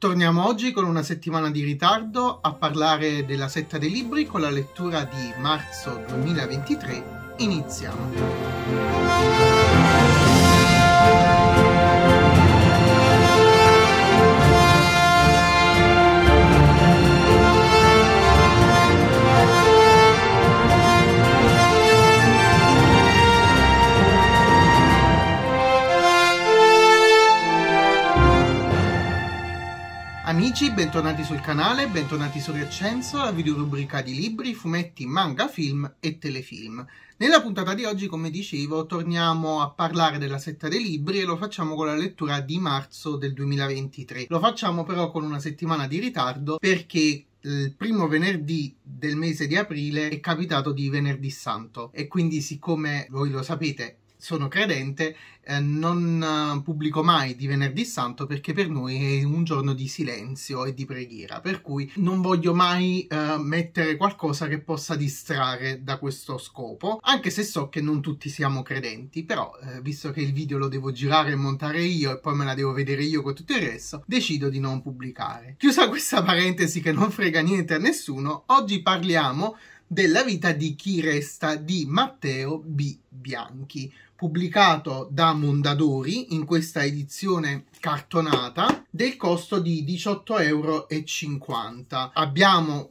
Torniamo oggi con una settimana di ritardo a parlare della setta dei libri con la lettura di marzo 2023. Iniziamo. Amici, bentornati sul canale, bentornati su Riaccenso, la videorubrica di libri, fumetti, manga, film e telefilm. Nella puntata di oggi, come dicevo, torniamo a parlare della setta dei libri e lo facciamo con la lettura di marzo del 2023. Lo facciamo però con una settimana di ritardo perché il primo venerdì del mese di aprile è capitato di venerdì santo e quindi siccome voi lo sapete sono credente, eh, non eh, pubblico mai di venerdì santo perché per noi è un giorno di silenzio e di preghiera, per cui non voglio mai eh, mettere qualcosa che possa distrarre da questo scopo, anche se so che non tutti siamo credenti, però eh, visto che il video lo devo girare e montare io e poi me la devo vedere io con tutto il resto, decido di non pubblicare. Chiusa questa parentesi che non frega niente a nessuno, oggi parliamo della vita di chi resta di Matteo B. Bianchi, pubblicato da Mondadori in questa edizione cartonata del costo di 18,50 euro. Abbiamo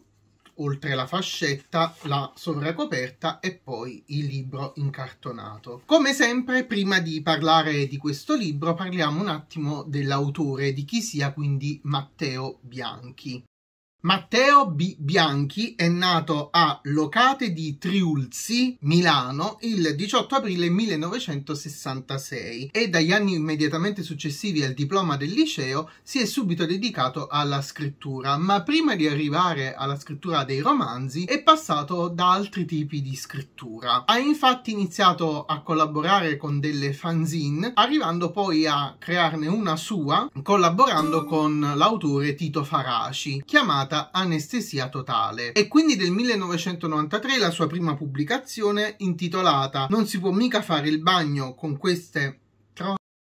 oltre la fascetta, la sovracoperta e poi il libro incartonato. Come sempre, prima di parlare di questo libro, parliamo un attimo dell'autore, di chi sia quindi Matteo Bianchi. Matteo B. Bianchi è nato a Locate di Triulzi, Milano, il 18 aprile 1966 e dagli anni immediatamente successivi al diploma del liceo si è subito dedicato alla scrittura, ma prima di arrivare alla scrittura dei romanzi è passato da altri tipi di scrittura. Ha infatti iniziato a collaborare con delle fanzine, arrivando poi a crearne una sua collaborando con l'autore Tito Faraci, chiamato chiamata Anestesia Totale e quindi del 1993 la sua prima pubblicazione intitolata Non si può mica fare il bagno con queste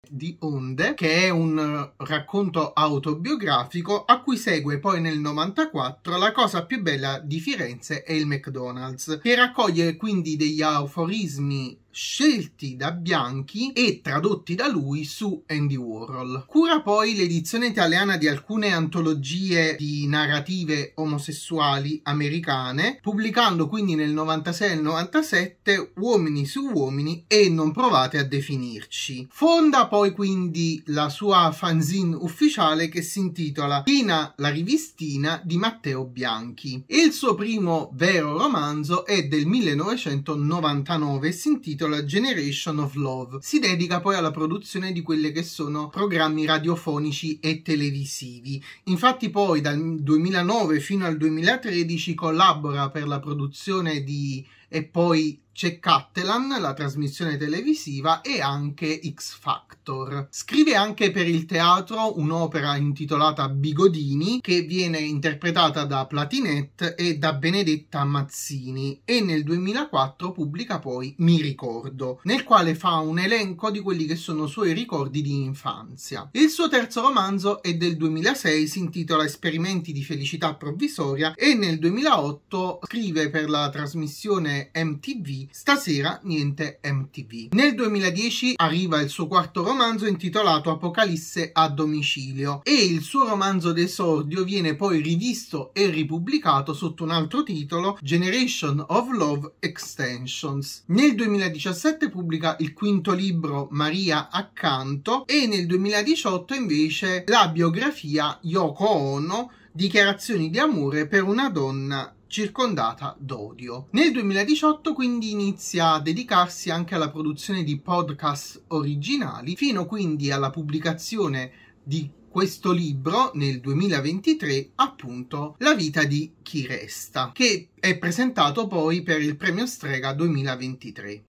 di Onde, che è un racconto autobiografico a cui segue poi nel 94 La cosa più bella di Firenze e il McDonald's, che raccoglie quindi degli aforismi scelti da Bianchi e tradotti da lui su Andy Warhol. Cura poi l'edizione italiana di alcune antologie di narrative omosessuali americane, pubblicando quindi nel 96 e 97 Uomini su Uomini e Non provate a definirci. Fonda poi quindi la sua fanzine ufficiale che si intitola Tina la rivistina di Matteo Bianchi e il suo primo vero romanzo è del 1999 e si intitola intitola Generation of Love. Si dedica poi alla produzione di quelli che sono programmi radiofonici e televisivi. Infatti poi dal 2009 fino al 2013 collabora per la produzione di e poi c'è Cattelan, la trasmissione televisiva e anche X Factor. Scrive anche per il teatro un'opera intitolata Bigodini che viene interpretata da Platinette e da Benedetta Mazzini e nel 2004 pubblica poi Mi ricordo, nel quale fa un elenco di quelli che sono suoi ricordi di infanzia. Il suo terzo romanzo è del 2006, si intitola Esperimenti di felicità provvisoria e nel 2008 scrive per la trasmissione MTV Stasera niente MTV. Nel 2010 arriva il suo quarto romanzo intitolato Apocalisse a domicilio e il suo romanzo d'esordio viene poi rivisto e ripubblicato sotto un altro titolo Generation of Love Extensions. Nel 2017 pubblica il quinto libro Maria accanto e nel 2018 invece la biografia Yoko Ono Dichiarazioni di amore per una donna circondata d'odio. Nel 2018 quindi inizia a dedicarsi anche alla produzione di podcast originali, fino quindi alla pubblicazione di questo libro nel 2023, appunto La vita di chi resta, che è presentato poi per il premio Strega 2023.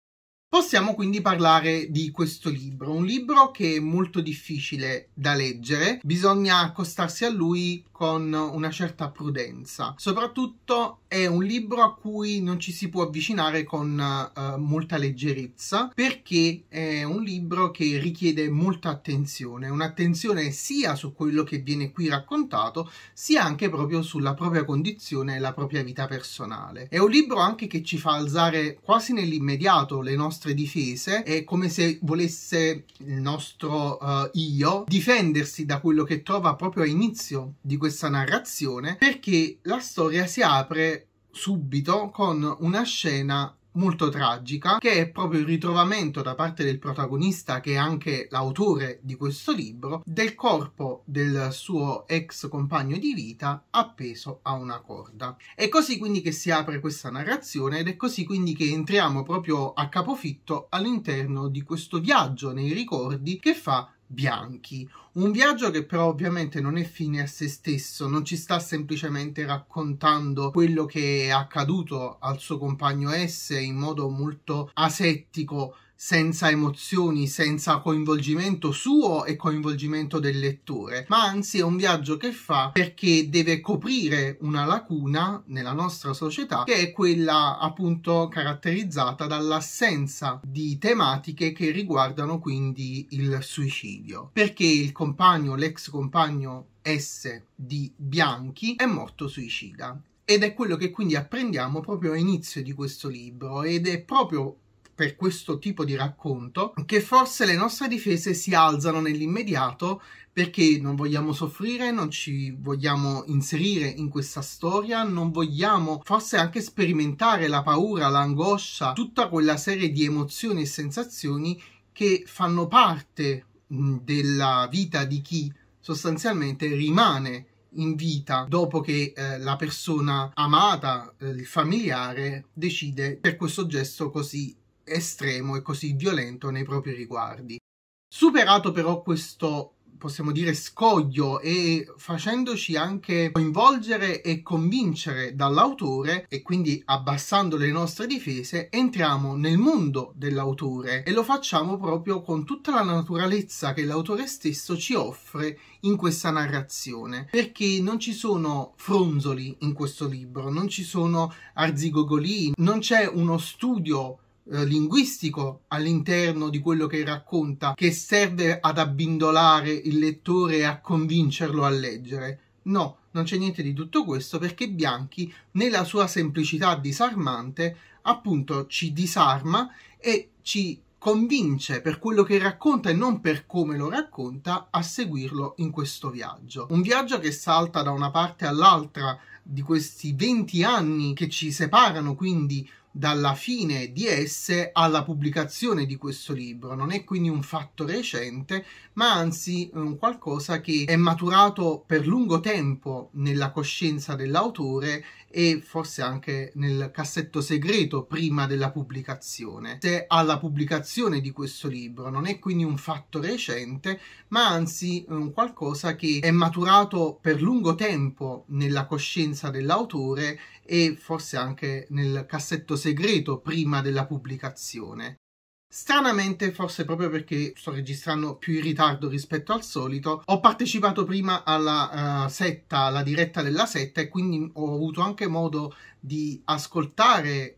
Possiamo quindi parlare di questo libro, un libro che è molto difficile da leggere, bisogna accostarsi a lui con una certa prudenza. Soprattutto è un libro a cui non ci si può avvicinare con uh, molta leggerezza perché è un libro che richiede molta attenzione, un'attenzione sia su quello che viene qui raccontato, sia anche proprio sulla propria condizione e la propria vita personale. È un libro anche che ci fa alzare quasi nell'immediato le nostre nostre difese, è come se volesse il nostro uh, io difendersi da quello che trova proprio all'inizio di questa narrazione, perché la storia si apre subito con una scena molto tragica, che è proprio il ritrovamento da parte del protagonista, che è anche l'autore di questo libro, del corpo del suo ex compagno di vita appeso a una corda. È così quindi che si apre questa narrazione ed è così quindi che entriamo proprio a capofitto all'interno di questo viaggio nei ricordi che fa bianchi. Un viaggio che però ovviamente non è fine a se stesso, non ci sta semplicemente raccontando quello che è accaduto al suo compagno S in modo molto asettico, senza emozioni, senza coinvolgimento suo e coinvolgimento del lettore, ma anzi è un viaggio che fa perché deve coprire una lacuna nella nostra società che è quella appunto caratterizzata dall'assenza di tematiche che riguardano quindi il suicidio, perché il compagno, l'ex compagno S di Bianchi è morto suicida ed è quello che quindi apprendiamo proprio all'inizio di questo libro ed è proprio per questo tipo di racconto che forse le nostre difese si alzano nell'immediato perché non vogliamo soffrire, non ci vogliamo inserire in questa storia, non vogliamo forse anche sperimentare la paura, l'angoscia, tutta quella serie di emozioni e sensazioni che fanno parte della vita di chi sostanzialmente rimane in vita dopo che eh, la persona amata, eh, il familiare, decide per questo gesto così estremo e così violento nei propri riguardi. Superato però questo possiamo dire scoglio e facendoci anche coinvolgere e convincere dall'autore e quindi abbassando le nostre difese entriamo nel mondo dell'autore e lo facciamo proprio con tutta la naturalezza che l'autore stesso ci offre in questa narrazione perché non ci sono fronzoli in questo libro non ci sono arzigogolini non c'è uno studio eh, linguistico all'interno di quello che racconta che serve ad abbindolare il lettore e a convincerlo a leggere. No, non c'è niente di tutto questo perché Bianchi, nella sua semplicità disarmante, appunto ci disarma e ci convince per quello che racconta e non per come lo racconta a seguirlo in questo viaggio. Un viaggio che salta da una parte all'altra di questi 20 anni che ci separano quindi dalla fine di esse alla pubblicazione di questo libro. Non è quindi un fatto recente, ma anzi un qualcosa che è maturato per lungo tempo nella coscienza dell'autore e forse anche nel cassetto segreto prima della pubblicazione. Se alla pubblicazione di questo libro non è quindi un fatto recente, ma anzi un qualcosa che è maturato per lungo tempo nella coscienza dell'autore e forse anche nel cassetto segreto prima della pubblicazione. Stranamente, forse proprio perché sto registrando più in ritardo rispetto al solito, ho partecipato prima alla uh, setta, alla diretta della setta e quindi ho avuto anche modo di ascoltare eh,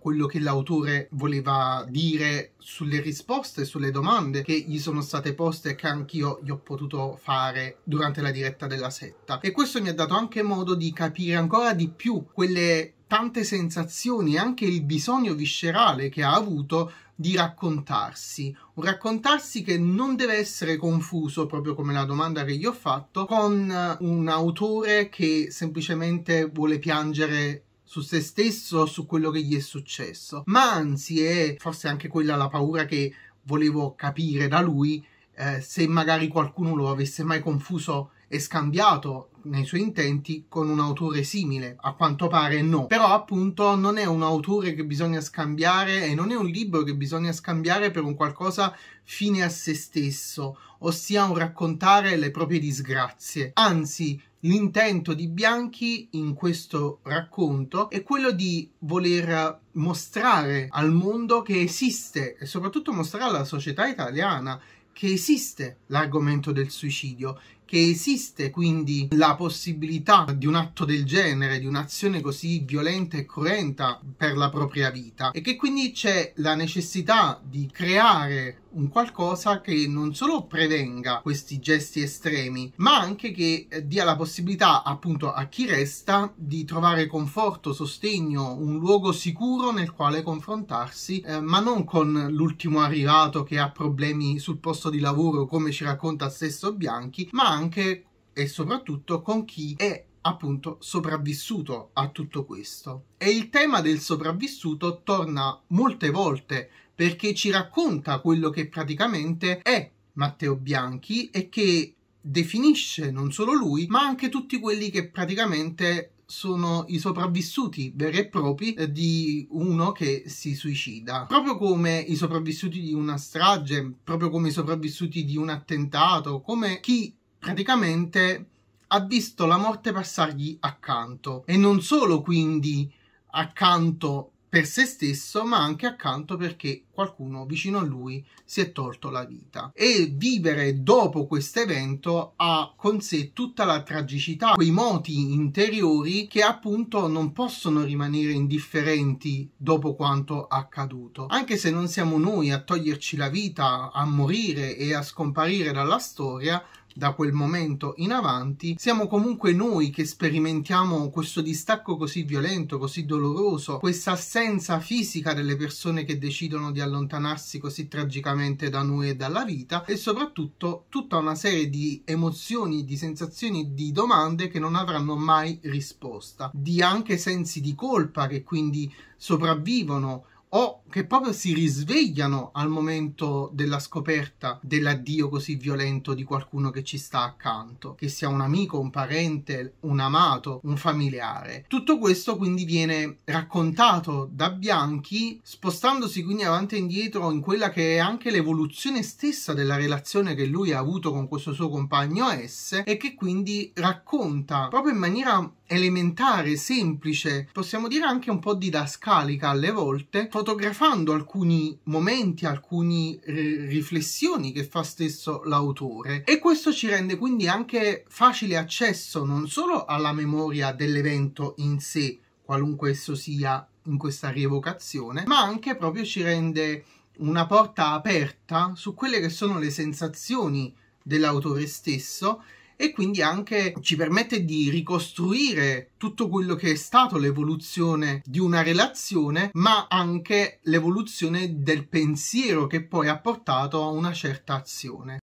quello che l'autore voleva dire sulle risposte, sulle domande che gli sono state poste e che anch'io gli ho potuto fare durante la diretta della setta. E questo mi ha dato anche modo di capire ancora di più quelle tante sensazioni e anche il bisogno viscerale che ha avuto di raccontarsi, un raccontarsi che non deve essere confuso, proprio come la domanda che gli ho fatto, con eh, un autore che semplicemente vuole piangere su se stesso, su quello che gli è successo, ma anzi è forse anche quella la paura che volevo capire da lui, eh, se magari qualcuno lo avesse mai confuso e scambiato nei suoi intenti con un autore simile, a quanto pare no. Però appunto non è un autore che bisogna scambiare e non è un libro che bisogna scambiare per un qualcosa fine a se stesso, ossia un raccontare le proprie disgrazie. Anzi, l'intento di Bianchi in questo racconto è quello di voler mostrare al mondo che esiste e soprattutto mostrare alla società italiana che esiste l'argomento del suicidio che esiste quindi la possibilità di un atto del genere, di un'azione così violenta e cruenta per la propria vita e che quindi c'è la necessità di creare un qualcosa che non solo prevenga questi gesti estremi, ma anche che dia la possibilità appunto a chi resta di trovare conforto, sostegno, un luogo sicuro nel quale confrontarsi, eh, ma non con l'ultimo arrivato che ha problemi sul posto di lavoro, come ci racconta stesso Bianchi, ma anche anche e soprattutto con chi è appunto sopravvissuto a tutto questo. E il tema del sopravvissuto torna molte volte perché ci racconta quello che praticamente è Matteo Bianchi e che definisce non solo lui, ma anche tutti quelli che praticamente sono i sopravvissuti veri e propri di uno che si suicida. Proprio come i sopravvissuti di una strage, proprio come i sopravvissuti di un attentato, come chi praticamente ha visto la morte passargli accanto e non solo quindi accanto per se stesso ma anche accanto perché qualcuno vicino a lui si è tolto la vita e vivere dopo questo evento ha con sé tutta la tragicità quei moti interiori che appunto non possono rimanere indifferenti dopo quanto accaduto anche se non siamo noi a toglierci la vita a morire e a scomparire dalla storia da quel momento in avanti, siamo comunque noi che sperimentiamo questo distacco così violento, così doloroso, questa assenza fisica delle persone che decidono di allontanarsi così tragicamente da noi e dalla vita e soprattutto tutta una serie di emozioni, di sensazioni, di domande che non avranno mai risposta, di anche sensi di colpa che quindi sopravvivono o che proprio si risvegliano al momento della scoperta dell'addio così violento di qualcuno che ci sta accanto, che sia un amico, un parente, un amato, un familiare. Tutto questo quindi viene raccontato da Bianchi spostandosi quindi avanti e indietro in quella che è anche l'evoluzione stessa della relazione che lui ha avuto con questo suo compagno S e che quindi racconta proprio in maniera elementare, semplice, possiamo dire anche un po' didascalica alle volte, fotografando alcuni momenti, alcune riflessioni che fa stesso l'autore. E questo ci rende quindi anche facile accesso non solo alla memoria dell'evento in sé, qualunque esso sia in questa rievocazione, ma anche proprio ci rende una porta aperta su quelle che sono le sensazioni dell'autore stesso e quindi anche ci permette di ricostruire tutto quello che è stato l'evoluzione di una relazione, ma anche l'evoluzione del pensiero che poi ha portato a una certa azione.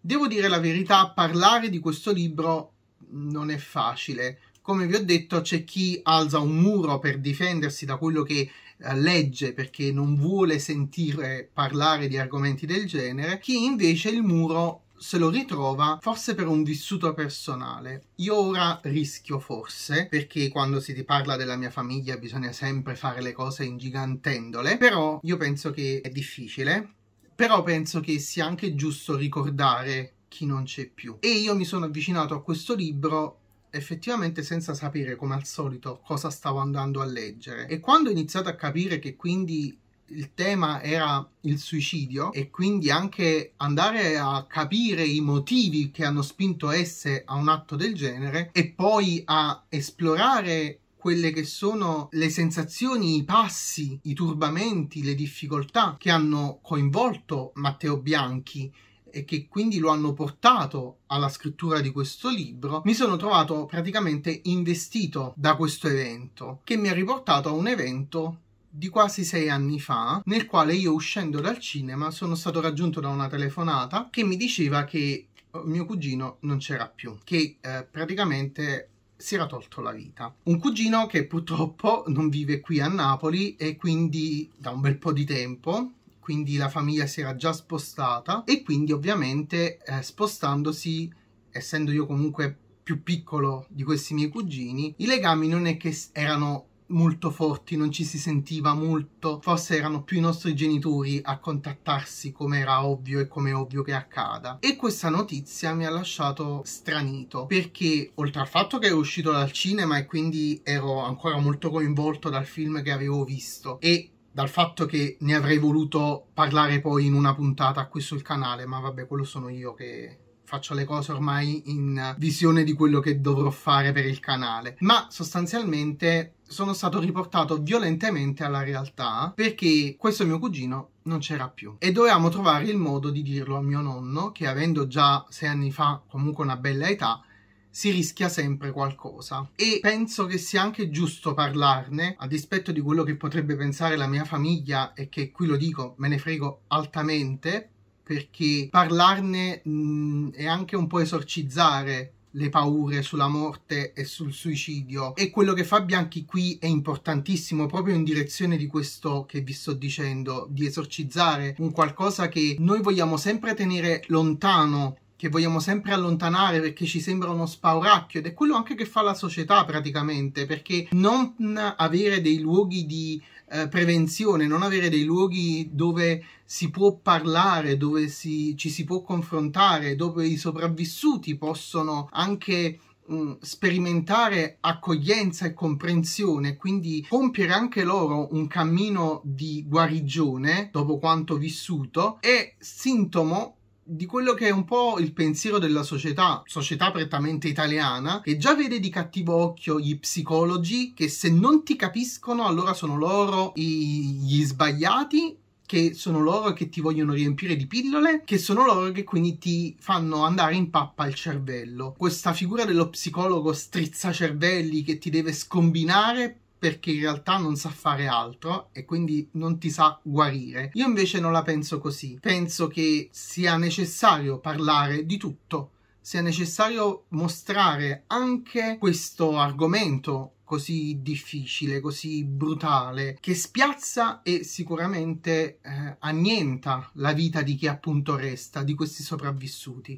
Devo dire la verità, parlare di questo libro non è facile. Come vi ho detto, c'è chi alza un muro per difendersi da quello che eh, legge perché non vuole sentire parlare di argomenti del genere, chi invece il muro se lo ritrova forse per un vissuto personale. Io ora rischio forse, perché quando si parla della mia famiglia bisogna sempre fare le cose ingigantendole, però io penso che è difficile, però penso che sia anche giusto ricordare chi non c'è più. E io mi sono avvicinato a questo libro effettivamente senza sapere come al solito cosa stavo andando a leggere e quando ho iniziato a capire che quindi il tema era il suicidio e quindi anche andare a capire i motivi che hanno spinto esse a un atto del genere e poi a esplorare quelle che sono le sensazioni, i passi, i turbamenti, le difficoltà che hanno coinvolto Matteo Bianchi e che quindi lo hanno portato alla scrittura di questo libro, mi sono trovato praticamente investito da questo evento, che mi ha riportato a un evento di quasi sei anni fa, nel quale io uscendo dal cinema sono stato raggiunto da una telefonata che mi diceva che oh, mio cugino non c'era più, che eh, praticamente si era tolto la vita. Un cugino che purtroppo non vive qui a Napoli e quindi da un bel po' di tempo, quindi la famiglia si era già spostata e quindi ovviamente eh, spostandosi, essendo io comunque più piccolo di questi miei cugini, i legami non è che erano molto forti, non ci si sentiva molto, forse erano più i nostri genitori a contattarsi come era ovvio e come è ovvio che accada. E questa notizia mi ha lasciato stranito, perché oltre al fatto che ero uscito dal cinema e quindi ero ancora molto coinvolto dal film che avevo visto e dal fatto che ne avrei voluto parlare poi in una puntata qui sul canale, ma vabbè, quello sono io che faccio le cose ormai in visione di quello che dovrò fare per il canale, ma sostanzialmente sono stato riportato violentemente alla realtà perché questo mio cugino non c'era più e dovevamo trovare il modo di dirlo a mio nonno che avendo già sei anni fa comunque una bella età si rischia sempre qualcosa e penso che sia anche giusto parlarne a dispetto di quello che potrebbe pensare la mia famiglia e che qui lo dico me ne frego altamente perché parlarne mh, mm, è anche un po' esorcizzare le paure sulla morte e sul suicidio e quello che fa Bianchi qui è importantissimo proprio in direzione di questo che vi sto dicendo di esorcizzare un qualcosa che noi vogliamo sempre tenere lontano che vogliamo sempre allontanare perché ci sembra uno spauracchio ed è quello anche che fa la società praticamente perché non avere dei luoghi di eh, prevenzione, non avere dei luoghi dove si può parlare, dove si, ci si può confrontare, dove i sopravvissuti possono anche mm, sperimentare accoglienza e comprensione, quindi compiere anche loro un cammino di guarigione dopo quanto vissuto, è sintomo di quello che è un po' il pensiero della società, società prettamente italiana, che già vede di cattivo occhio gli psicologi che se non ti capiscono allora sono loro i, gli sbagliati che sono loro che ti vogliono riempire di pillole, che sono loro che quindi ti fanno andare in pappa il cervello. Questa figura dello psicologo strizzacervelli che ti deve scombinare perché in realtà non sa fare altro e quindi non ti sa guarire. Io invece non la penso così, penso che sia necessario parlare di tutto, sia necessario mostrare anche questo argomento così difficile, così brutale, che spiazza e sicuramente eh, annienta la vita di chi appunto resta, di questi sopravvissuti.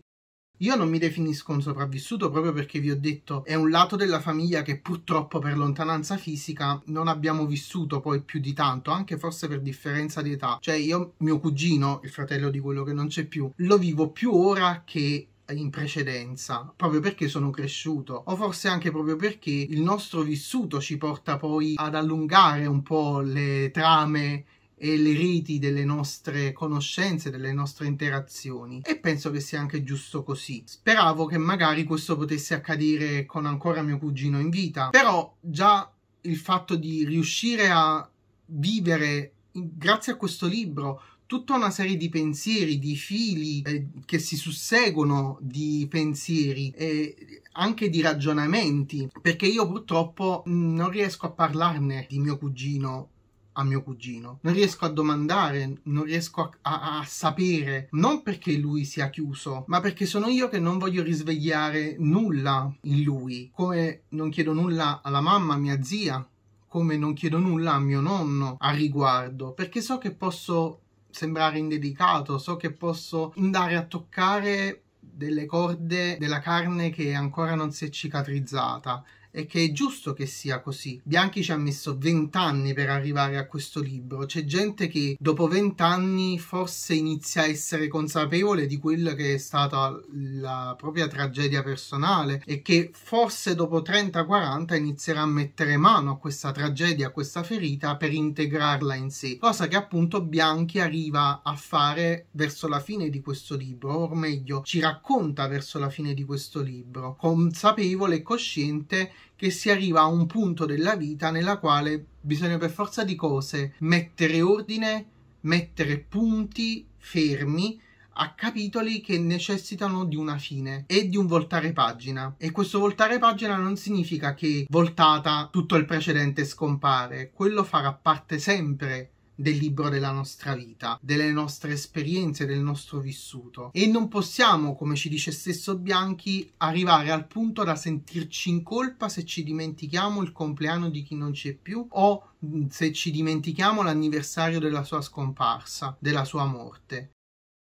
Io non mi definisco un sopravvissuto proprio perché vi ho detto è un lato della famiglia che purtroppo per lontananza fisica non abbiamo vissuto poi più di tanto, anche forse per differenza di età. Cioè io, mio cugino, il fratello di quello che non c'è più, lo vivo più ora che in precedenza, proprio perché sono cresciuto, o forse anche proprio perché il nostro vissuto ci porta poi ad allungare un po' le trame e le riti delle nostre conoscenze, delle nostre interazioni e penso che sia anche giusto così. Speravo che magari questo potesse accadere con ancora mio cugino in vita, però già il fatto di riuscire a vivere grazie a questo libro tutta una serie di pensieri, di fili eh, che si susseguono di pensieri e anche di ragionamenti, perché io purtroppo mm, non riesco a parlarne di mio cugino a mio cugino. Non riesco a domandare, non riesco a, a, a sapere, non perché lui sia chiuso, ma perché sono io che non voglio risvegliare nulla in lui, come non chiedo nulla alla mamma, mia zia, come non chiedo nulla a mio nonno a riguardo, perché so che posso sembrare indedicato, so che posso andare a toccare delle corde della carne che ancora non si è cicatrizzata e che è giusto che sia così. Bianchi ci ha messo vent'anni per arrivare a questo libro. C'è gente che dopo vent'anni forse inizia a essere consapevole di quella che è stata la propria tragedia personale e che forse dopo 30-40 inizierà a mettere mano a questa tragedia, a questa ferita per integrarla in sé. Cosa che appunto Bianchi arriva a fare verso la fine di questo libro, o meglio ci racconta verso la fine di questo libro, consapevole e cosciente che si arriva a un punto della vita nella quale bisogna per forza di cose mettere ordine, mettere punti fermi a capitoli che necessitano di una fine e di un voltare pagina. E questo voltare pagina non significa che voltata tutto il precedente scompare, quello farà parte sempre del libro della nostra vita, delle nostre esperienze, del nostro vissuto. E non possiamo, come ci dice stesso Bianchi, arrivare al punto da sentirci in colpa se ci dimentichiamo il compleanno di chi non c'è più o mm, se ci dimentichiamo l'anniversario della sua scomparsa, della sua morte.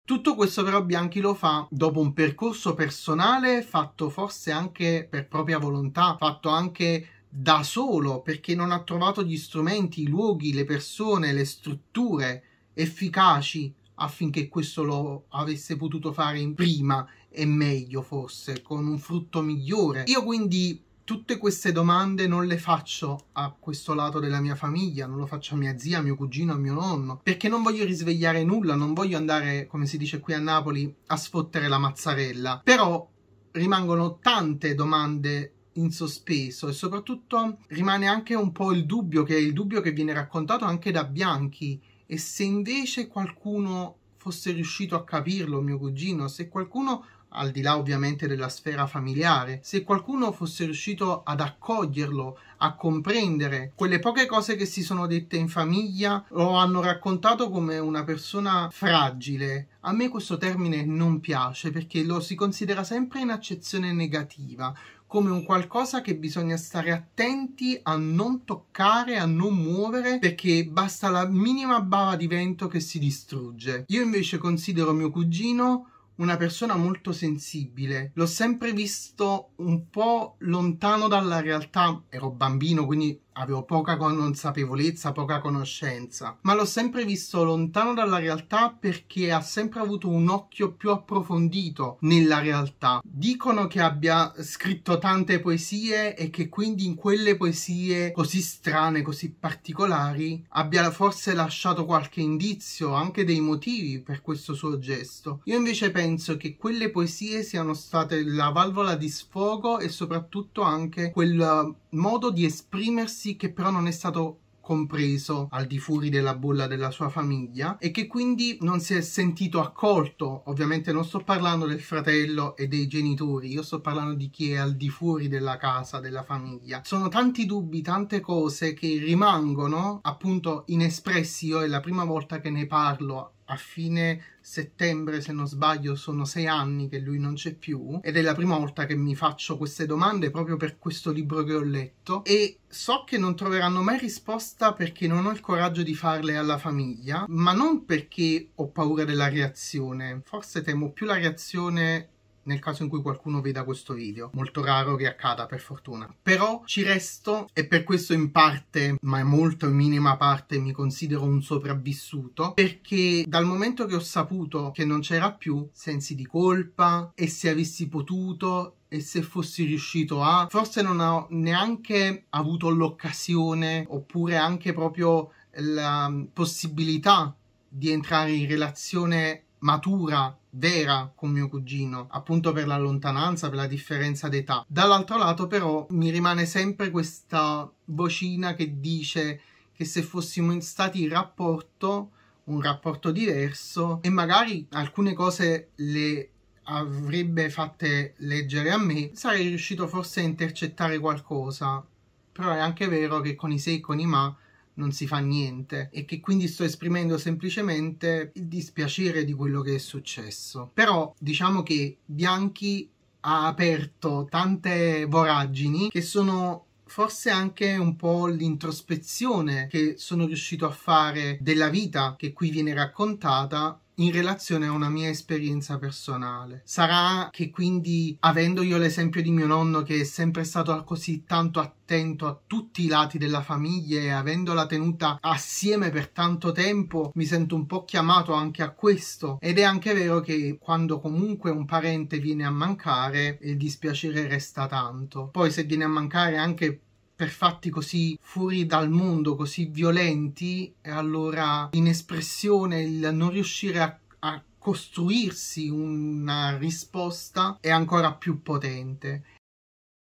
Tutto questo però Bianchi lo fa dopo un percorso personale fatto forse anche per propria volontà, fatto anche da solo perché non ha trovato gli strumenti, i luoghi, le persone, le strutture efficaci affinché questo lo avesse potuto fare in prima e meglio forse, con un frutto migliore. Io quindi tutte queste domande non le faccio a questo lato della mia famiglia, non lo faccio a mia zia, a mio cugino, a mio nonno, perché non voglio risvegliare nulla, non voglio andare, come si dice qui a Napoli, a sfottere la mazzarella. Però rimangono tante domande in sospeso e soprattutto rimane anche un po' il dubbio, che è il dubbio che viene raccontato anche da Bianchi, e se invece qualcuno fosse riuscito a capirlo, mio cugino, se qualcuno al di là ovviamente della sfera familiare, se qualcuno fosse riuscito ad accoglierlo, a comprendere quelle poche cose che si sono dette in famiglia, o hanno raccontato come una persona fragile. A me questo termine non piace perché lo si considera sempre in accezione negativa, come un qualcosa che bisogna stare attenti a non toccare, a non muovere, perché basta la minima bava di vento che si distrugge. Io invece considero mio cugino una persona molto sensibile. L'ho sempre visto un po' lontano dalla realtà. Ero bambino, quindi avevo poca consapevolezza, poca conoscenza, ma l'ho sempre visto lontano dalla realtà perché ha sempre avuto un occhio più approfondito nella realtà. Dicono che abbia scritto tante poesie e che quindi in quelle poesie così strane, così particolari, abbia forse lasciato qualche indizio, anche dei motivi per questo suo gesto. Io invece penso che quelle poesie siano state la valvola di sfogo e soprattutto anche quel modo di esprimersi Darcy che però non è stato compreso al di fuori della bolla della sua famiglia e che quindi non si è sentito accolto. Ovviamente non sto parlando del fratello e dei genitori, io sto parlando di chi è al di fuori della casa, della famiglia. Sono tanti dubbi, tante cose che rimangono appunto inespressi. Io è la prima volta che ne parlo a fine settembre, se non sbaglio, sono sei anni che lui non c'è più ed è la prima volta che mi faccio queste domande proprio per questo libro che ho letto e so che non troveranno mai risposta perché non ho il coraggio di farle alla famiglia, ma non perché ho paura della reazione, forse temo più la reazione nel caso in cui qualcuno veda questo video. Molto raro che accada per fortuna. Però ci resto e per questo in parte, ma in molto in minima parte, mi considero un sopravvissuto perché dal momento che ho saputo che non c'era più sensi di colpa e se avessi potuto e se fossi riuscito a forse non ho neanche avuto l'occasione oppure anche proprio la possibilità di entrare in relazione matura, vera con mio cugino, appunto per la lontananza, per la differenza d'età. Dall'altro lato però mi rimane sempre questa vocina che dice che se fossimo stati in rapporto, un rapporto diverso e magari alcune cose le avrebbe fatte leggere a me, sarei riuscito forse a intercettare qualcosa. Però è anche vero che con i se e con i ma non si fa niente e che quindi sto esprimendo semplicemente il dispiacere di quello che è successo. Però diciamo che Bianchi ha aperto tante voragini che sono forse anche un po' l'introspezione che sono riuscito a fare della vita che qui viene raccontata in relazione a una mia esperienza personale. Sarà che quindi, avendo io l'esempio di mio nonno che è sempre stato così tanto attento a tutti i lati della famiglia e avendola tenuta assieme per tanto tempo, mi sento un po' chiamato anche a questo. Ed è anche vero che quando comunque un parente viene a mancare, il dispiacere resta tanto. Poi se viene a mancare anche per fatti così fuori dal mondo, così violenti, e allora in espressione il non riuscire a, a costruirsi una risposta è ancora più potente.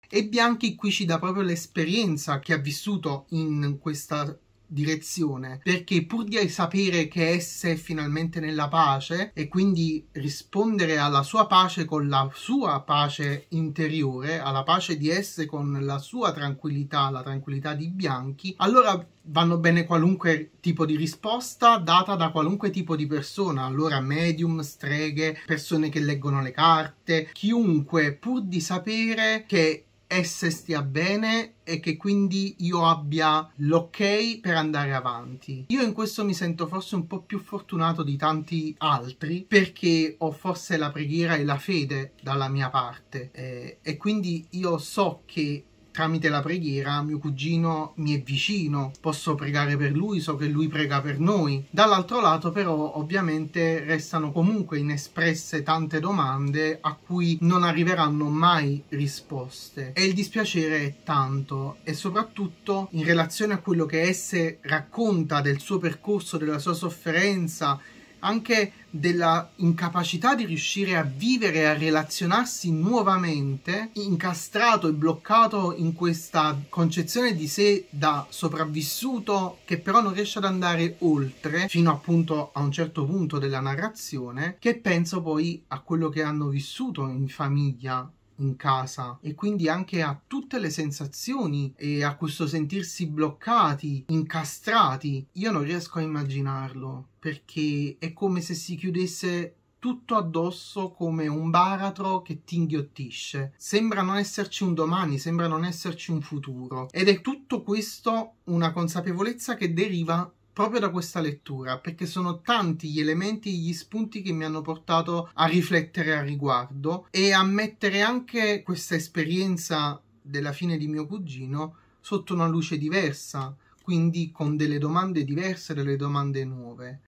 E Bianchi qui ci dà proprio l'esperienza che ha vissuto in questa direzione perché pur di sapere che essa è finalmente nella pace e quindi rispondere alla sua pace con la sua pace interiore alla pace di esse con la sua tranquillità la tranquillità di bianchi allora vanno bene qualunque tipo di risposta data da qualunque tipo di persona, allora medium, streghe, persone che leggono le carte, chiunque pur di sapere che esse stia bene e che quindi io abbia l'ok per andare avanti. Io in questo mi sento forse un po' più fortunato di tanti altri perché ho forse la preghiera e la fede dalla mia parte eh, e quindi io so che tramite la preghiera mio cugino mi è vicino, posso pregare per lui, so che lui prega per noi. Dall'altro lato però ovviamente restano comunque inespresse tante domande a cui non arriveranno mai risposte e il dispiacere è tanto e soprattutto in relazione a quello che esse racconta del suo percorso, della sua sofferenza anche della incapacità di riuscire a vivere e a relazionarsi nuovamente, incastrato e bloccato in questa concezione di sé da sopravvissuto che però non riesce ad andare oltre fino appunto a un certo punto della narrazione, che penso poi a quello che hanno vissuto in famiglia in casa e quindi anche a tutte le sensazioni e a questo sentirsi bloccati, incastrati. Io non riesco a immaginarlo perché è come se si chiudesse tutto addosso come un baratro che ti inghiottisce. Sembra non esserci un domani, sembra non esserci un futuro ed è tutto questo una consapevolezza che deriva proprio da questa lettura, perché sono tanti gli elementi e gli spunti che mi hanno portato a riflettere al riguardo e a mettere anche questa esperienza della fine di mio cugino sotto una luce diversa, quindi con delle domande diverse, delle domande nuove.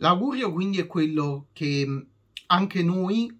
L'augurio quindi è quello che mm, anche noi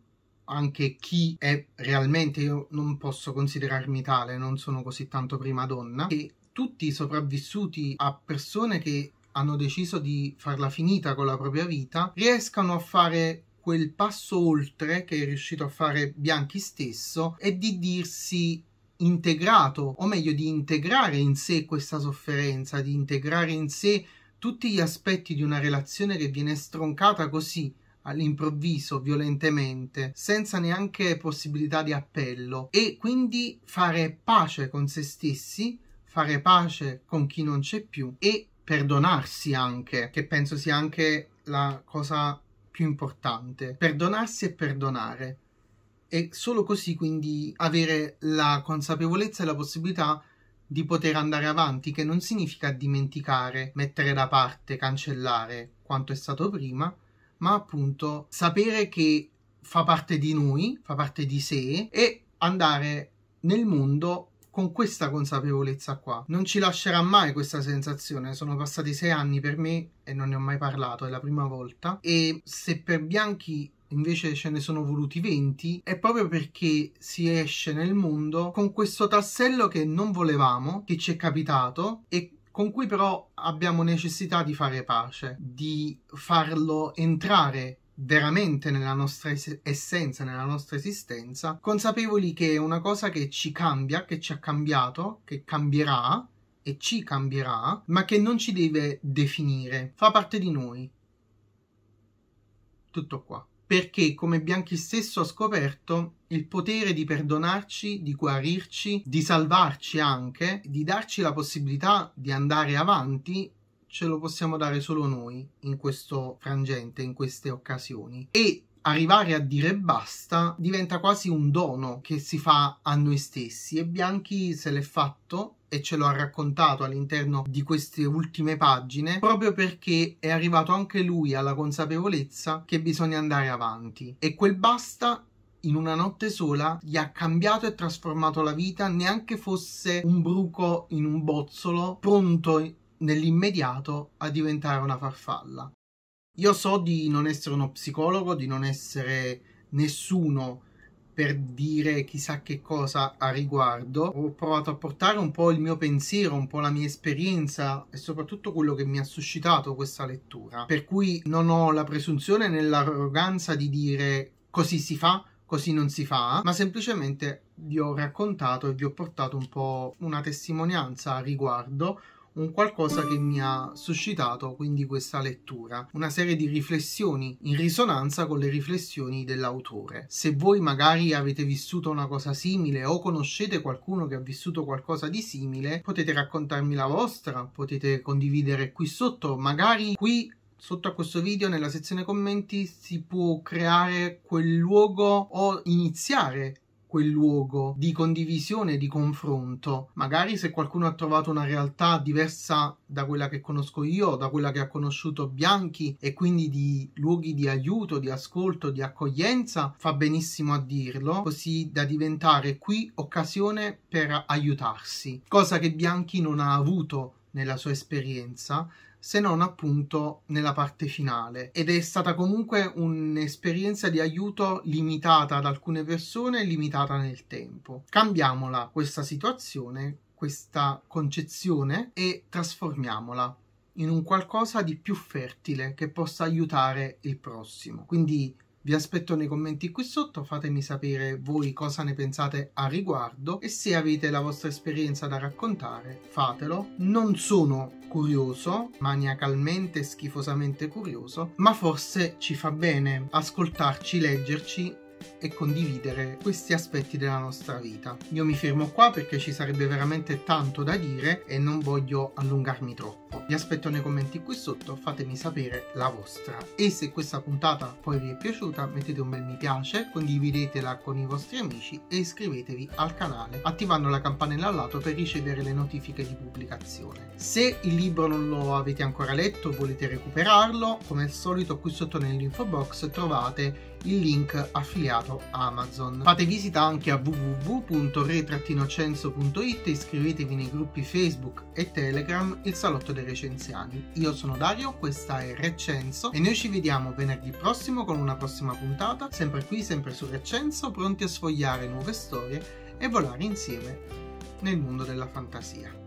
anche chi è realmente, io non posso considerarmi tale, non sono così tanto prima donna, che tutti i sopravvissuti a persone che hanno deciso di farla finita con la propria vita, riescano a fare quel passo oltre che è riuscito a fare Bianchi stesso e di dirsi integrato, o meglio di integrare in sé questa sofferenza, di integrare in sé tutti gli aspetti di una relazione che viene stroncata così all'improvviso, violentemente, senza neanche possibilità di appello e quindi fare pace con se stessi, fare pace con chi non c'è più e perdonarsi anche, che penso sia anche la cosa più importante. Perdonarsi e perdonare. E solo così quindi avere la consapevolezza e la possibilità di poter andare avanti, che non significa dimenticare, mettere da parte, cancellare quanto è stato prima, ma appunto sapere che fa parte di noi, fa parte di sé e andare nel mondo con questa consapevolezza qua. Non ci lascerà mai questa sensazione. Sono passati sei anni per me e non ne ho mai parlato, è la prima volta. E se per Bianchi invece ce ne sono voluti 20 è proprio perché si esce nel mondo con questo tassello che non volevamo, che ci è capitato e con cui però abbiamo necessità di fare pace, di farlo entrare veramente nella nostra es- essenza, nella nostra esistenza, consapevoli che è una cosa che ci cambia, che ci ha cambiato, che cambierà e ci cambierà, ma che non ci deve definire, fa parte di noi. Tutto qua. Perché, come Bianchi stesso ha scoperto, il potere di perdonarci, di guarirci, di salvarci anche, di darci la possibilità di andare avanti ce lo possiamo dare solo noi in questo frangente, in queste occasioni. E arrivare a dire basta diventa quasi un dono che si fa a noi stessi e Bianchi se l'è fatto e ce lo ha raccontato all'interno di queste ultime pagine proprio perché è arrivato anche lui alla consapevolezza che bisogna andare avanti e quel basta in una notte sola gli ha cambiato e trasformato la vita neanche fosse un bruco in un bozzolo pronto nell'immediato a diventare una farfalla. Io so di non essere uno psicologo, di non essere nessuno per dire chissà che cosa a riguardo. Ho provato a portare un po' il mio pensiero, un po' la mia esperienza e soprattutto quello che mi ha suscitato questa lettura. Per cui non ho la presunzione né l'arroganza di dire così si fa, così non si fa, ma semplicemente vi ho raccontato e vi ho portato un po' una testimonianza a riguardo un qualcosa che mi ha suscitato quindi questa lettura, una serie di riflessioni in risonanza con le riflessioni dell'autore. Se voi magari avete vissuto una cosa simile o conoscete qualcuno che ha vissuto qualcosa di simile, potete raccontarmi la vostra, potete condividere qui sotto, magari qui sotto a questo video nella sezione commenti si può creare quel luogo o iniziare quel luogo di condivisione, di confronto. Magari se qualcuno ha trovato una realtà diversa da quella che conosco io, da quella che ha conosciuto Bianchi e quindi di luoghi di aiuto, di ascolto, di accoglienza, fa benissimo a dirlo, così da diventare qui occasione per aiutarsi, cosa che Bianchi non ha avuto nella sua esperienza se non appunto nella parte finale. Ed è stata comunque un'esperienza di aiuto limitata ad alcune persone e limitata nel tempo. Cambiamola questa situazione, questa concezione e trasformiamola in un qualcosa di più fertile che possa aiutare il prossimo. Quindi vi aspetto nei commenti qui sotto, fatemi sapere voi cosa ne pensate a riguardo e se avete la vostra esperienza da raccontare, fatelo. Non sono curioso, maniacalmente e schifosamente curioso, ma forse ci fa bene ascoltarci, leggerci e condividere questi aspetti della nostra vita. Io mi fermo qua perché ci sarebbe veramente tanto da dire e non voglio allungarmi troppo. Vi aspetto nei commenti qui sotto, fatemi sapere la vostra. E se questa puntata poi vi è piaciuta mettete un bel mi piace, condividetela con i vostri amici e iscrivetevi al canale attivando la campanella al lato per ricevere le notifiche di pubblicazione. Se il libro non lo avete ancora letto volete recuperarlo, come al solito qui sotto nell'info box trovate il link affiliato Amazon. Fate visita anche a www.re-censo.it, e iscrivetevi nei gruppi Facebook e Telegram Il Salotto dei Recensiani. Io sono Dario, questa è Recenso e noi ci vediamo venerdì prossimo con una prossima puntata, sempre qui, sempre su Recenso, pronti a sfogliare nuove storie e volare insieme nel mondo della fantasia.